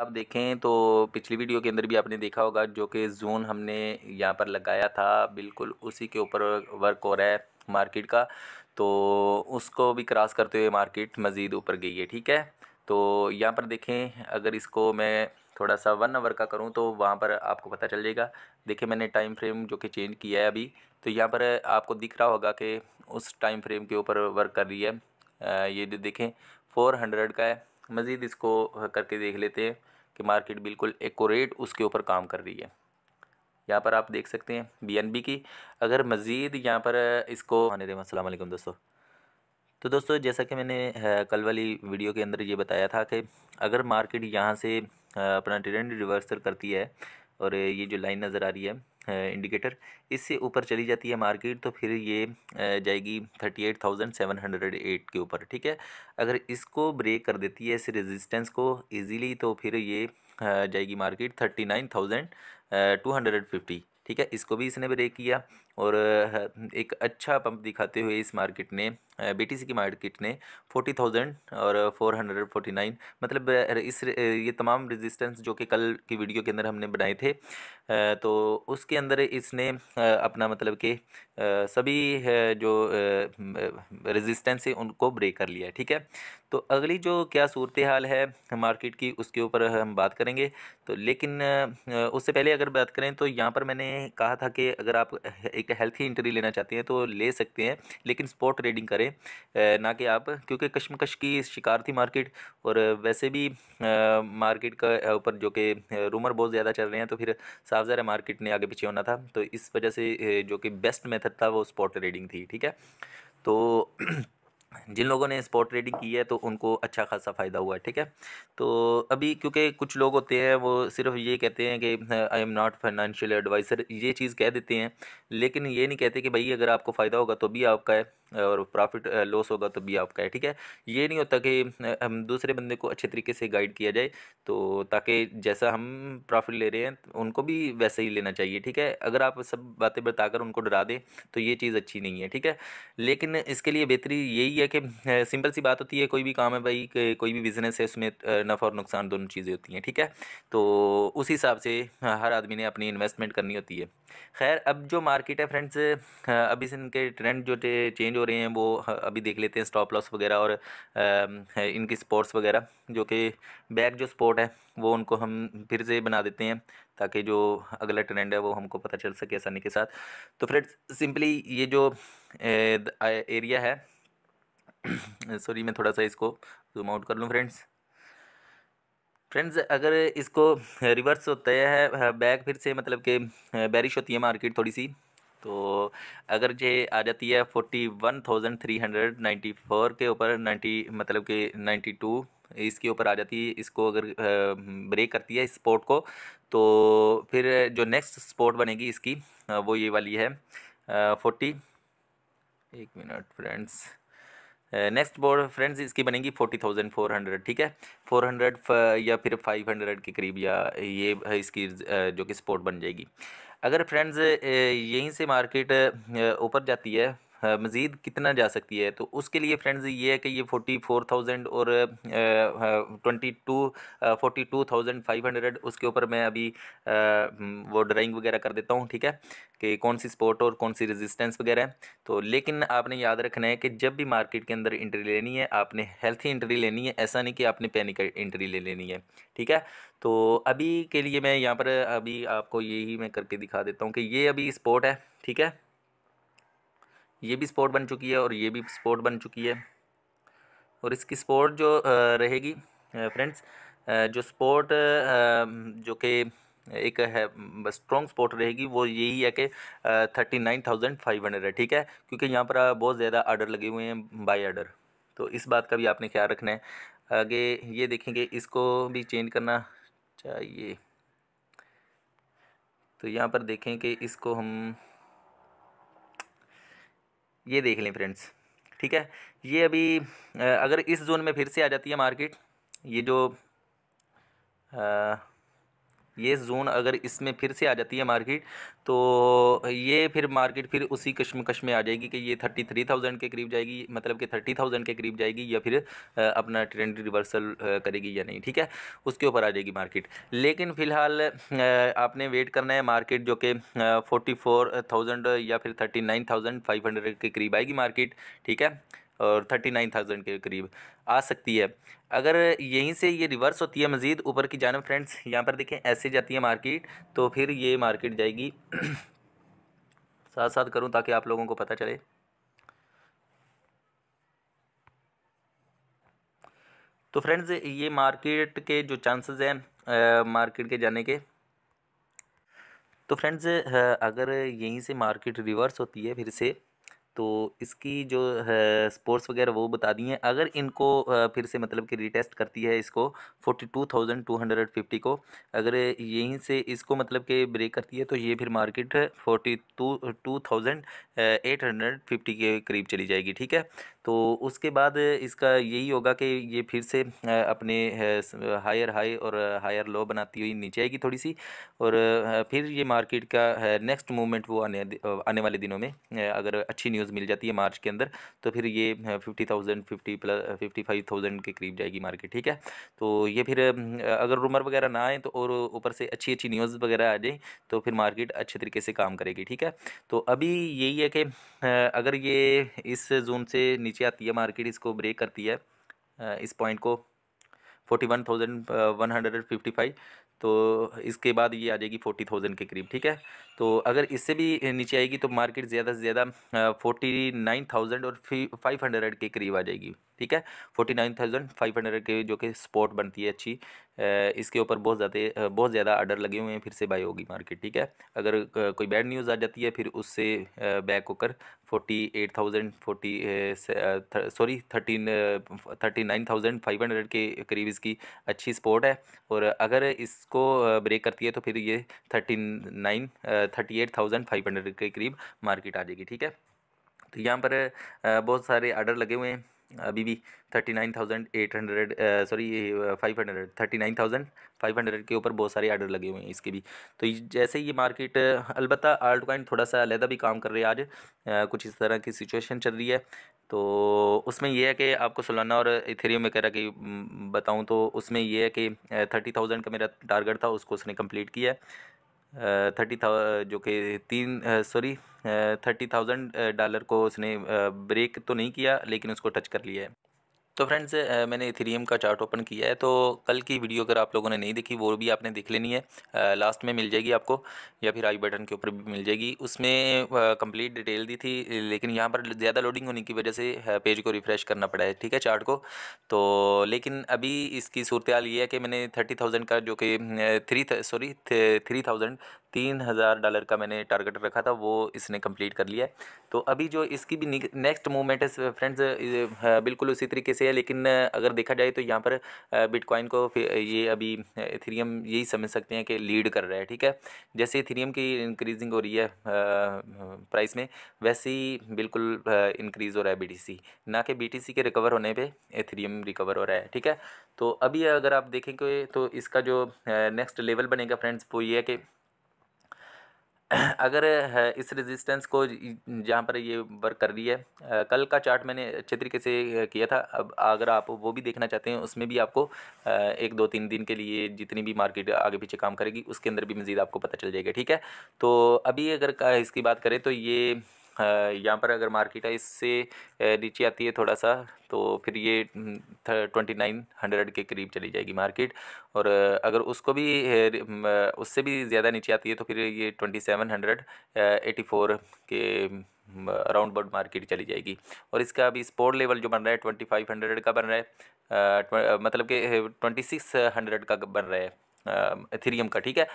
आप देखें तो पिछली वीडियो के अंदर भी आपने देखा होगा जो कि जोन हमने यहाँ पर लगाया था बिल्कुल उसी के ऊपर वर्क हो रहा है मार्केट का तो उसको भी क्रॉस करते हुए मार्केट मज़ीद ऊपर गई है ठीक है तो यहाँ पर देखें अगर इसको मैं थोड़ा सा वन आवर का करूँ तो वहाँ पर आपको पता चल जाएगा देखिए मैंने टाइम फ्रेम जो कि चेंज किया है अभी तो यहाँ पर आपको दिख रहा होगा कि उस टाइम फ्रेम के ऊपर वर्क कर रही है ये जो देखें 400 का है मज़ीद इसको करके देख लेते हैं कि मार्केट बिल्कुल एकोरेट उसके ऊपर काम कर रही है यहाँ पर आप देख सकते हैं बीएनबी की अगर मज़ीद यहाँ पर इसको आने दें असलम दोस्तों तो दोस्तों जैसा कि मैंने कल वाली वीडियो के अंदर ये बताया था कि अगर मार्केट यहाँ से अपना ट्रेंड रिवर्सल करती है और ये जो लाइन नज़र आ रही है इंडिकेटर इससे ऊपर चली जाती है मार्केट तो फिर ये जाएगी thirty eight thousand seven hundred eight के ऊपर ठीक है अगर इसको ब्रेक कर देती है इस रेजिस्टेंस को ईजीली तो फिर ये जाएगी market thirty nine thousand two hundred fifty ठीक है इसको भी इसने ब्रेक किया और एक अच्छा पंप दिखाते हुए इस मार्केट ने बीटीसी की मार्केट ने फोर्टी थाउजेंड और फोर हंड्रेड फोर्टी नाइन मतलब इस ये तमाम रेजिस्टेंस जो कि कल की वीडियो के अंदर हमने बनाए थे तो उसके अंदर इसने अपना मतलब के सभी जो रेजिस्टेंस है उनको ब्रेक कर लिया ठीक है तो अगली जो क्या सूरत हाल है मार्केट की उसके ऊपर हम बात करेंगे तो लेकिन उससे पहले अगर बात करें तो यहाँ पर मैंने कहा था कि अगर आप एक एक हेल्थी इंट्री लेना चाहते हैं तो ले सकते हैं लेकिन स्पॉट ट्रेडिंग करें ना कि आप क्योंकि कश्मकश की शिकार थी मार्केट और वैसे भी मार्केट का ऊपर जो कि रूमर बहुत ज़्यादा चल रहे हैं तो फिर साफ ज़रा मार्केट ने आगे पीछे होना था तो इस वजह से जो कि बेस्ट मेथड था वो स्पॉट ट्रेडिंग थी ठीक है तो जिन लोगों ने स्पॉट ट्रेडिंग की है तो उनको अच्छा खासा फ़ायदा हुआ है ठीक है तो अभी क्योंकि कुछ लोग होते हैं वो सिर्फ ये कहते हैं कि I am not financial advisor ये चीज़ कह देते हैं लेकिन ये नहीं कहते कि भाई अगर आपको फ़ायदा होगा तो भी आपका है और प्रॉफिट लॉस होगा तो भी आपका है ठीक है ये नहीं होता कि हम दूसरे बंदे को अच्छे तरीके से गाइड किया जाए तो ताकि जैसा हम प्रॉफिट ले रहे हैं उनको भी वैसे ही लेना चाहिए ठीक है अगर आप सब बातें बताकर उनको डरा दें तो ये चीज़ अच्छी नहीं है ठीक है लेकिन इसके लिए बेहतरी यही है कि सिंपल सी बात होती है कोई भी काम है भाई कोई भी बिज़नेस है उसमें नफ़ा और नुकसान दोनों चीज़ें होती हैं ठीक है तो उस हिसाब से हर आदमी ने अपनी इन्वेस्टमेंट करनी होती है खैर अब जो मार्केट है फ्रेंड्स अभी से इनके ट्रेंड जो चेंज चेंज हो रहे हैं वो अभी देख लेते हैं स्टॉप लॉस वगैरह और इनकी स्पोर्ट्स वगैरह जो कि बैक जो स्पोर्ट है वो उनको हम फिर से बना देते हैं ताकि जो अगला ट्रेंड है वो हमको पता चल सके आसानी के साथ तो फ्रेंड्स सिंपली ये जो एरिया है सॉरी मैं थोड़ा सा इसको जूम आउट कर लूँ फ्रेंड्स फ्रेंड्स अगर इसको रिवर्स होता है बैक फिर से मतलब कि बैरिश होती है मार्केट थोड़ी सी तो अगर ये आ जाती है forty one thousand three hundred ninety four के ऊपर नाइन्टी मतलब कि नाइन्टी टू इसके ऊपर आ जाती है इसको अगर ब्रेक करती है इस स्पोर्ट को तो फिर जो नेक्स्ट स्पोर्ट बनेगी इसकी वो ये वाली है फोर्टी एक minute friends next board friends इसकी बनेगी फोर्टी थाउजेंड फोर हंड्रेड ठीक है फोर हंड्रेड या फिर फाइव हंड्रेड के करीब या ये इसकी जो कि स्पोर्ट बन जाएगी अगर फ्रेंड्स यहीं से मार्केट ऊपर जाती है मज़ीद कितना जा सकती है तो उसके लिए फ्रेंड्स ये है कि ये फोर्टी फोर थाउजेंड और twenty two forty two thousand five hundred उसके ऊपर मैं अभी आ, वो ड्राइंग वगैरह कर देता हूँ ठीक है कि कौन सी स्पोर्ट और कौन सी रेजिस्टेंस वगैरह है तो लेकिन आपने याद रखना है कि जब भी मार्केट के अंदर इंट्री लेनी है आपने हेल्थी इंट्री लेनी है ऐसा नहीं कि आपने पैनिक इंट्री ले लेनी है ठीक है तो अभी के लिए मैं यहाँ पर अभी आपको यही मैं करके दिखा देता हूँ कि ये अभी स्पोर्ट है ठीक है ये भी स्पोर्ट बन चुकी है और ये भी स्पोर्ट बन चुकी है और इसकी स्पोर्ट जो रहेगी फ्रेंड्स जो स्पोर्ट जो कि एक है स्ट्रॉन्ग स्पोर्ट रहेगी वो यही है कि thirty nine thousand five hundred है ठीक है क्योंकि यहाँ पर बहुत ज़्यादा आर्डर लगे हुए हैं बाय आर्डर तो इस बात का भी आपने ख्याल रखना है आगे ये देखेंगे इसको भी चेंज करना चाहिए तो यहाँ पर देखें कि इसको हम ये देख लें फ्रेंड्स ठीक है ये अभी अगर इस जोन में फिर से आ जाती है मार्केट ये जो आ, ये जोन अगर इसमें फिर से आ जाती है मार्केट तो ये फिर मार्केट फिर उसी कश्मकश में आ जाएगी कि ये थर्टी थ्री थाउजेंड के करीब जाएगी मतलब कि थर्टी थाउजेंड के करीब जाएगी या फिर अपना ट्रेंड रिवर्सल करेगी या नहीं ठीक है उसके ऊपर आ जाएगी मार्केट लेकिन फ़िलहाल आपने वेट करना है मार्केट जो कि फोर्टी फोर थाउजेंड या फिर thirty nine thousand five hundred के करीब आएगी मार्केट ठीक है और थर्टी नाइन थाउजेंड के करीब आ सकती है अगर यहीं से ये रिवर्स होती है मज़ीद ऊपर की जानब फ्रेंड्स यहाँ पर देखें ऐसे जाती है मार्केट तो फिर ये मार्केट जाएगी साथ साथ करूँ ताकि आप लोगों को पता चले तो फ्रेंड्स ये मार्केट के जो चांसेस हैं मार्केट के जाने के तो फ्रेंड्स अगर यहीं से मार्केट रिवर्स होती है फिर से तो इसकी जो स्पोर्ट्स वगैरह वो बता दी हैं अगर इनको फिर से मतलब कि रिटेस्ट करती है इसको forty two thousand two hundred fifty को अगर यहीं से इसको मतलब कि ब्रेक करती है तो ये फिर market forty two two thousand eight hundred fifty के करीब चली जाएगी ठीक है तो उसके बाद इसका यही होगा कि ये फिर से अपने हायर हाई और हायर लो बनाती हुई नीचे आएगी थोड़ी सी और फिर ये मार्केट का नेक्स्ट मूवमेंट वो आने आने वाले दिनों में अगर अच्छी न्यूज़ मिल जाती है मार्च के अंदर तो फिर ये fifty thousand fifty plus fifty five thousand के करीब जाएगी मार्केट ठीक है तो ये फिर अगर रूमर वगैरह ना आए तो और ऊपर से अच्छी अच्छी न्यूज़ वगैरह आ जाए तो फिर मार्केट अच्छे तरीके से काम करेगी ठीक है तो अभी यही है कि अगर ये इस जोन से नीचे नीचे आती है मार्केट इसको ब्रेक करती है इस पॉइंट को forty one thousand one hundred and fifty five तो इसके बाद ये आ जाएगी फोर्टी थाउजेंड के करीब ठीक है तो अगर इससे भी नीचे आएगी तो मार्केट ज़्यादा से ज़्यादा फोर्टी नाइन थाउजेंड और फाइव हंड्रेड के करीब आ जाएगी ठीक है forty nine thousand five hundred के जो कि स्पॉट बनती है अच्छी इसके ऊपर बहुत ज़्यादा बहुत ज़्यादा आर्डर लगे हुए हैं फिर से बाई होगी मार्केट ठीक है अगर कोई बैड न्यूज़ आ जाती है फिर उससे बैक होकर forty eight thousand forty sorry thirteen thirty nine thousand five hundred के करीब इसकी अच्छी स्पॉट है और अगर इसको ब्रेक करती है तो फिर ये thirty nine thirty eight thousand five hundred के करीब मार्केट आ जाएगी ठीक है तो यहाँ पर बहुत सारे आर्डर लगे हुए हैं अभी भी thirty nine thousand eight hundred sorry five hundred thirty nine thousand five hundred के ऊपर बहुत सारे आर्डर लगे हुए हैं इसके भी तो जैसे ये मार्केट अलबत्त आर्ट कॉइन थोड़ा सा अलहदा भी काम कर रही है आज कुछ इस तरह की सिचुएशन चल रही है तो उसमें यह है कि आपको सोलाना और इथेरियम रहा कि बताऊँ तो उसमें यह है कि थर्टी थाउजेंड का मेरा टारगेट था उसको उसने कम्प्लीट किया थर्टी थाउ जो कि तीन सॉरी थर्टी थाउजेंड डॉलर को उसने ब्रेक तो नहीं किया लेकिन उसको टच कर लिया है तो फ्रेंड्स मैंने इथेरियम का चार्ट ओपन किया है तो कल की वीडियो अगर आप लोगों ने नहीं देखी वो भी आपने देख लेनी है आ, लास्ट में मिल जाएगी आपको या फिर आई बटन के ऊपर भी मिल जाएगी उसमें कंप्लीट डिटेल दी थी लेकिन यहाँ पर ज़्यादा लोडिंग होने की वजह से पेज को रिफ़्रेश करना पड़ा है ठीक है चार्ट को तो लेकिन अभी इसकी सूरत हाल ये है कि मैंने थर्टी थाउजेंड का जो कि थ्री सॉरी थ्री थाउजेंड तीन हज़ार डॉलर का मैंने टारगेट रखा था वो इसने कंप्लीट कर लिया है तो अभी जो इसकी भी नेक्स्ट मूवमेंट है फ्रेंड्स हाँ, बिल्कुल उसी तरीके से है लेकिन अगर देखा जाए तो यहाँ पर बिटकॉइन को ये अभी इथेरियम यही समझ सकते हैं कि लीड कर रहा है ठीक है जैसे इथेरियम की इंक्रीजिंग हो रही है प्राइस में वैसे ही बिल्कुल इंक्रीज़ हो रहा है बी ना कि बी के रिकवर होने पर इथेरियम रिकवर हो रहा है ठीक है तो अभी अगर आप देखेंगे तो इसका जो नेक्स्ट लेवल बनेगा फ्रेंड्स वो ये है कि अगर इस रेजिस्टेंस को जहाँ पर ये वर्क कर रही है कल का चार्ट मैंने अच्छे तरीके से किया था अब अगर आप वो भी देखना चाहते हैं उसमें भी आपको एक दो तीन दिन के लिए जितनी भी मार्केट आगे पीछे काम करेगी उसके अंदर भी मज़ीद आपको पता चल जाएगा ठीक है तो अभी अगर इसकी बात करें तो ये यहाँ पर अगर मार्केट है इससे नीचे आती है थोड़ा सा तो फिर ये ट्वेंटी नाइन हंड्रेड के करीब चली जाएगी मार्केट और अगर उसको भी उससे भी ज़्यादा नीचे आती है तो फिर ये twenty seven hundred eighty four के राउंड बर्ड मार्केट चली जाएगी और इसका अभी स्पोर्ट लेवल जो बन रहा है ट्वेंटी फाइव हंड्रेड का बन रहा है आ, मतलब कि ट्वेंटी सिक्स हंड्रेड का बन रहा है इथेरियम का ठीक है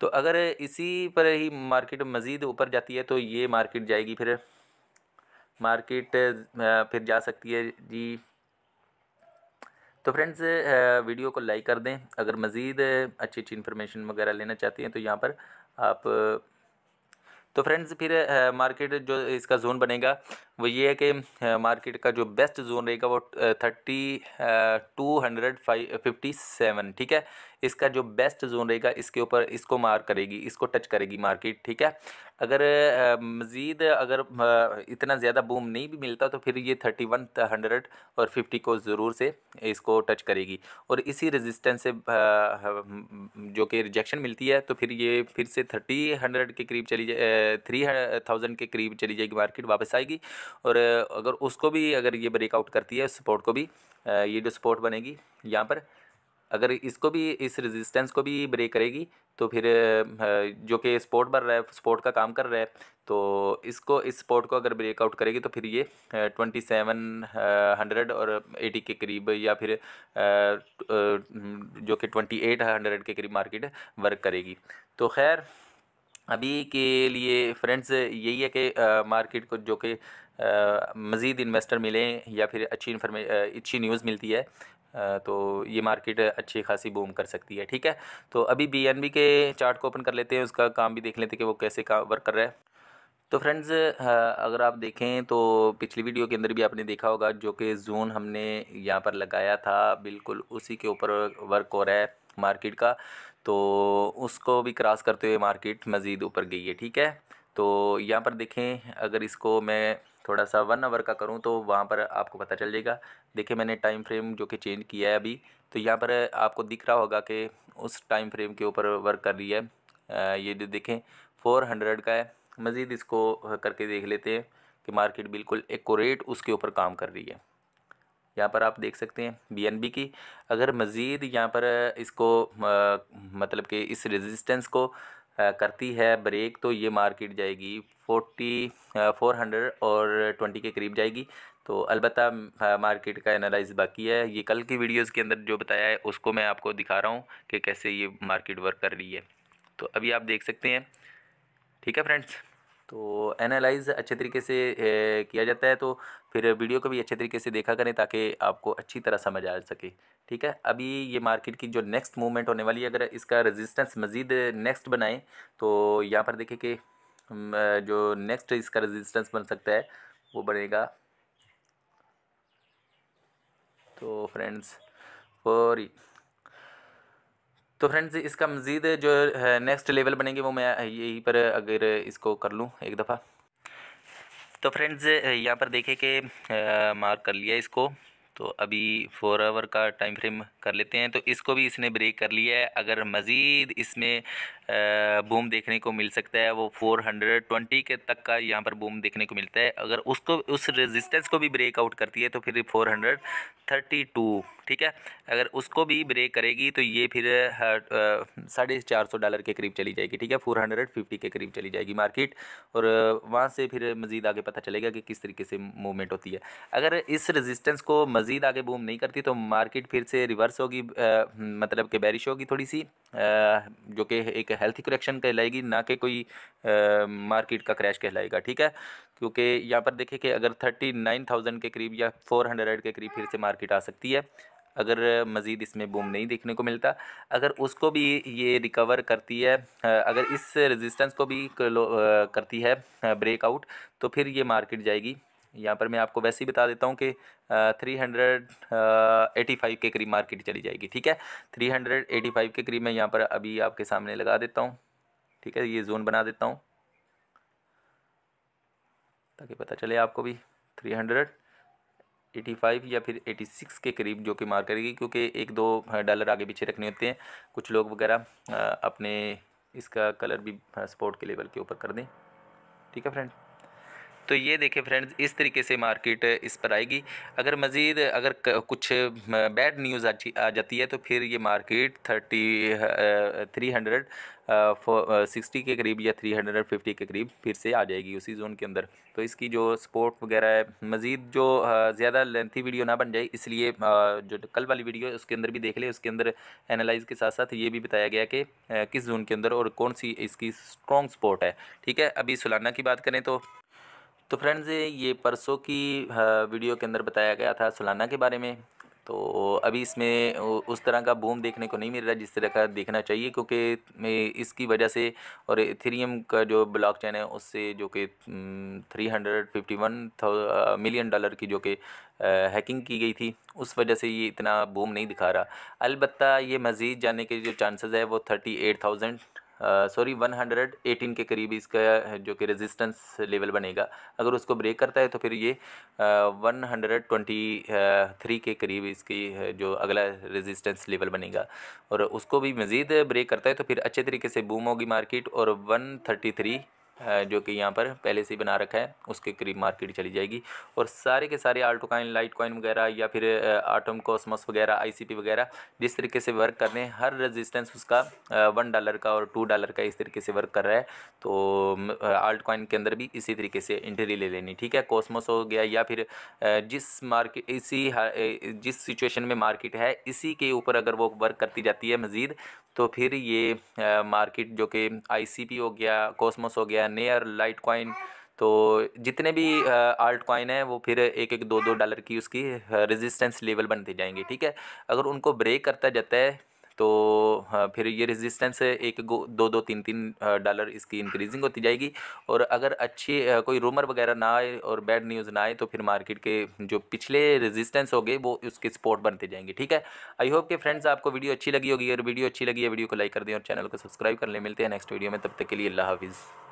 तो अगर इसी पर ही मार्केट मज़ीद ऊपर जाती है तो ये मार्केट जाएगी फिर मार्केट फिर जा सकती है जी तो फ्रेंड्स वीडियो को लाइक कर दें अगर मज़ीद अच्छी अच्छी इन्फॉर्मेशन वगैरह लेना चाहती हैं तो यहाँ पर आप तो फ्रेंड्स फिर मार्केट जो इसका जोन बनेगा वो ये है कि मार्केट का जो बेस्ट जोन रहेगा वो thirty two hundred five fifty seven ठीक है इसका जो बेस्ट जोन रहेगा इसके ऊपर इसको मार करेगी इसको टच करेगी मार्केट ठीक है अगर मज़ीद अगर इतना ज़्यादा बूम नहीं भी मिलता तो फिर ये थर्टी वन हंड्रेड और फिफ्टी को ज़रूर से इसको टच करेगी और इसी रेजिस्टेंस से जो कि रिजेक्शन मिलती है तो फिर ये फिर से थर्टी हंड्रेड के करीब चली जाए थ्री थाउजेंड के करीब चली जाएगी मार्केट वापस आएगी और अगर उसको भी अगर ये ब्रेकआउट करती है सपोर्ट को भी ये जो सपोर्ट बनेगी यहाँ पर अगर इसको भी इस रेजिस्टेंस को भी ब्रेक करेगी तो फिर जो कि सपोर्ट बन रहा है सपोर्ट का काम कर रहा है तो इसको इस सपोर्ट को अगर ब्रेकआउट करेगी तो फिर ये ट्वेंटी सेवन हंड्रेड और एटी के करीब या फिर जो कि ट्वेंटी एट हंड्रेड के करीब मार्केट वर्क करेगी तो खैर अभी के लिए फ्रेंड्स यही है कि मार्केट को जो कि मज़ीद इन्वेस्टर मिलें या फिर अच्छी इन्फॉर्मे अच्छी न्यूज़ मिलती है तो ये मार्केट अच्छी खासी बूम कर सकती है ठीक है तो अभी बी के चार्ट को ओपन कर लेते हैं उसका काम भी देख लेते हैं कि वो कैसे काम वर्क कर रहा है तो फ्रेंड्स अगर आप देखें तो पिछली वीडियो के अंदर भी आपने देखा होगा जो कि जोन हमने यहाँ पर लगाया था बिल्कुल उसी के ऊपर वर्क हो रहा है मार्केट का तो उसको भी क्रॉस करते हुए मार्केट मज़ीद ऊपर गई है ठीक है तो यहाँ पर देखें अगर इसको मैं थोड़ा सा वन आवर का करूँ तो वहाँ पर आपको पता चल जाएगा देखिए मैंने टाइम फ्रेम जो कि चेंज किया है अभी तो यहाँ पर आपको दिख रहा होगा कि उस टाइम फ्रेम के ऊपर वर्क कर रही है ये जो देखें फ़ोर हंड्रेड का है मज़ीद इसको करके देख लेते हैं कि मार्केट बिल्कुल एकोरेट उसके ऊपर काम कर रही है यहाँ पर आप देख सकते हैं बी की अगर मज़ीद यहाँ पर इसको मतलब कि इस रेजिस्टेंस को करती है ब्रेक तो ये मार्केट जाएगी फोर्टी फोर हंड्रेड और ट्वेंटी के करीब जाएगी तो अलबत् मार्केट का एनालाइज बाकी है ये कल की वीडियोस के अंदर जो बताया है उसको मैं आपको दिखा रहा हूँ कि कैसे ये मार्केट वर्क कर रही है तो अभी आप देख सकते हैं ठीक है फ्रेंड्स तो एनालाइज अच्छे तरीके से किया जाता है तो फिर वीडियो को भी अच्छे तरीके से देखा करें ताकि आपको अच्छी तरह समझ आ सके ठीक है अभी ये मार्केट की जो नेक्स्ट मूवमेंट होने वाली है अगर इसका रेजिस्टेंस मज़ीद नेक्स्ट बनाए तो यहाँ पर देखें कि जो नेक्स्ट इसका रेजिस्टेंस बन सकता है वो बनेगा तो फ्रेंड्स फॉर तो फ्रेंड्स इसका मज़ीद जो नेक्स्ट लेवल बनेंगे वो मैं यहीं पर अगर इसको कर लूँ एक दफ़ा तो फ्रेंड्स यहाँ पर देखें कि मार्क कर लिया इसको तो अभी फोर आवर का टाइम फ्रेम कर लेते हैं तो इसको भी इसने ब्रेक कर लिया है अगर मज़ीद इसमें बूम देखने को मिल सकता है वो 420 के तक का यहाँ पर बूम देखने को मिलता है अगर उसको उस रेजिस्टेंस को भी ब्रेक आउट करती है तो फिर 432 ठीक है अगर उसको भी ब्रेक करेगी तो ये फिर साढ़े चार सौ डॉलर के करीब चली जाएगी ठीक है फोर हंड्रेड फिफ्टी के करीब चली जाएगी मार्केट और वहाँ से फिर मज़ीद आगे पता चलेगा कि किस तरीके से मूवमेंट होती है अगर इस रजिस्टेंस को मज़ीद आगे बूम नहीं करती तो मार्केट फिर से रिवर्स होगी मतलब कि बारिश होगी थोड़ी सी आ, जो कि एक हेल्थी करेक्शन कहलाएगी ना कि कोई मार्केट का क्रैश कहलाएगा ठीक है क्योंकि यहाँ पर देखिए कि अगर थर्टी नाइन थाउजेंड के करीब या फोर हंड्रेड के करीब फिर से मार्केट आ सकती है अगर मज़ीद इसमें बूम नहीं देखने को मिलता अगर उसको भी ये रिकवर करती है अगर इस रेजिस्टेंस को भी करती है ब्रेकआउट तो फिर ये मार्केट जाएगी यहाँ पर मैं आपको वैसे ही बता देता हूँ कि थ्री हंड्रेड एटी फाइव के करीब मार्केट चली जाएगी ठीक है थ्री हंड्रेड एटी फाइव के करीब मैं यहाँ पर अभी आपके सामने लगा देता हूँ ठीक है ये जोन बना देता हूँ ताकि पता चले आपको भी थ्री हंड्रेड एटी फाइव या फिर एटी सिक्स के करीब जो कि मार करेगी क्योंकि एक दो डॉलर आगे पीछे रखने होते हैं कुछ लोग वगैरह अपने इसका कलर भी सपोर्ट के लेवल के ऊपर कर दें ठीक है फ्रेंड तो ये देखें फ्रेंड्स इस तरीके से मार्केट इस पर आएगी अगर मज़ीद अगर कुछ बैड न्यूज़ आ जाती है तो फिर ये market thirty three hundred sixty के करीब या थ्री हंड्रेड फिफ्टी के करीब फिर से आ जाएगी उसी जोन के अंदर तो इसकी जो सपोर्ट वगैरह है मज़ीद जो ज़्यादा लेंथी वीडियो ना बन जाए इसलिए जो कल वाली वीडियो है उसके अंदर भी देख ले उसके अंदर एनालाइज के साथ साथ ये भी बताया गया कि किस जोन के अंदर और कौन सी इसकी स्ट्रॉन्ग सपोर्ट है ठीक है अभी सुलाना की बात करें तो तो फ्रेंड्स ये परसों की वीडियो के अंदर बताया गया था सुलाना के बारे में तो अभी इसमें उस तरह का बूम देखने को नहीं मिल रहा जिस तरह का देखना चाहिए क्योंकि इसकी वजह से और इथेरियम का जो ब्लॉक चैन है उससे जो कि 351 मिलियन डॉलर की जो कि हैकिंग की गई थी उस वजह से ये इतना बूम नहीं दिखा रहा अलबत् ये मज़ीद जाने के जो चांसेस है वो 38,000 सॉरी वन हंड्रेड एटीन के करीब इसका जो कि रेजिस्टेंस लेवल बनेगा अगर उसको ब्रेक करता है तो फिर ये वन हंड्रेड ट्वेंटी थ्री के करीब इसकी जो अगला रेजिस्टेंस लेवल बनेगा और उसको भी मज़ीद ब्रेक करता है तो फिर अच्छे तरीके से बूम होगी मार्केट और वन थर्टी थ्री जो कि यहाँ पर पहले से ही बना रखा है उसके करीब मार्केट चली जाएगी और सारे के सारे आल्टो कॉइन लाइट कॉइन वगैरह या फिर आटम कॉस्मस वगैरह आईसीपी वगैरह जिस तरीके से वर्क कर रहे हैं हर रेजिस्टेंस उसका वन डॉलर का और टू डॉलर का इस तरीके से वर्क कर रहा है तो आल्ट कॉइन के अंदर भी इसी तरीके से एंट्री ले लेनी ठीक है कॉस्मस हो गया या फिर जिस मार्केट इसी जिस सिचुएशन में मार्केट है इसी के ऊपर अगर वो वर्क करती जाती है मज़ीद तो फिर ये मार्केट जो कि पी हो गया कॉस्मस हो गया नेयर लाइट कॉइन तो जितने भी आल्ट कॉइन है वो फिर एक एक दो दो डॉलर की उसकी रेजिस्टेंस लेवल बनती जाएंगी ठीक है अगर उनको ब्रेक करता जाता है तो फिर ये रेजिस्टेंस एक दो दो तीन तीन डॉलर इसकी इंक्रीजिंग होती जाएगी और अगर अच्छी कोई रूमर वगैरह ना आए और बैड न्यूज़ ना आए तो फिर मार्केट के जो पिछले रेजिस्टेंस हो गए वो उसके सपोर्ट बनते जाएंगे ठीक है आई होप के फ्रेंड्स आपको वीडियो अच्छी लगी होगी और वीडियो अच्छी लगी है वीडियो को लाइक कर दें और चैनल को सब्सक्राइब कर लें मिलते हैं नेक्स्ट वीडियो में तब तक के लिए अल्लाह हाफिज़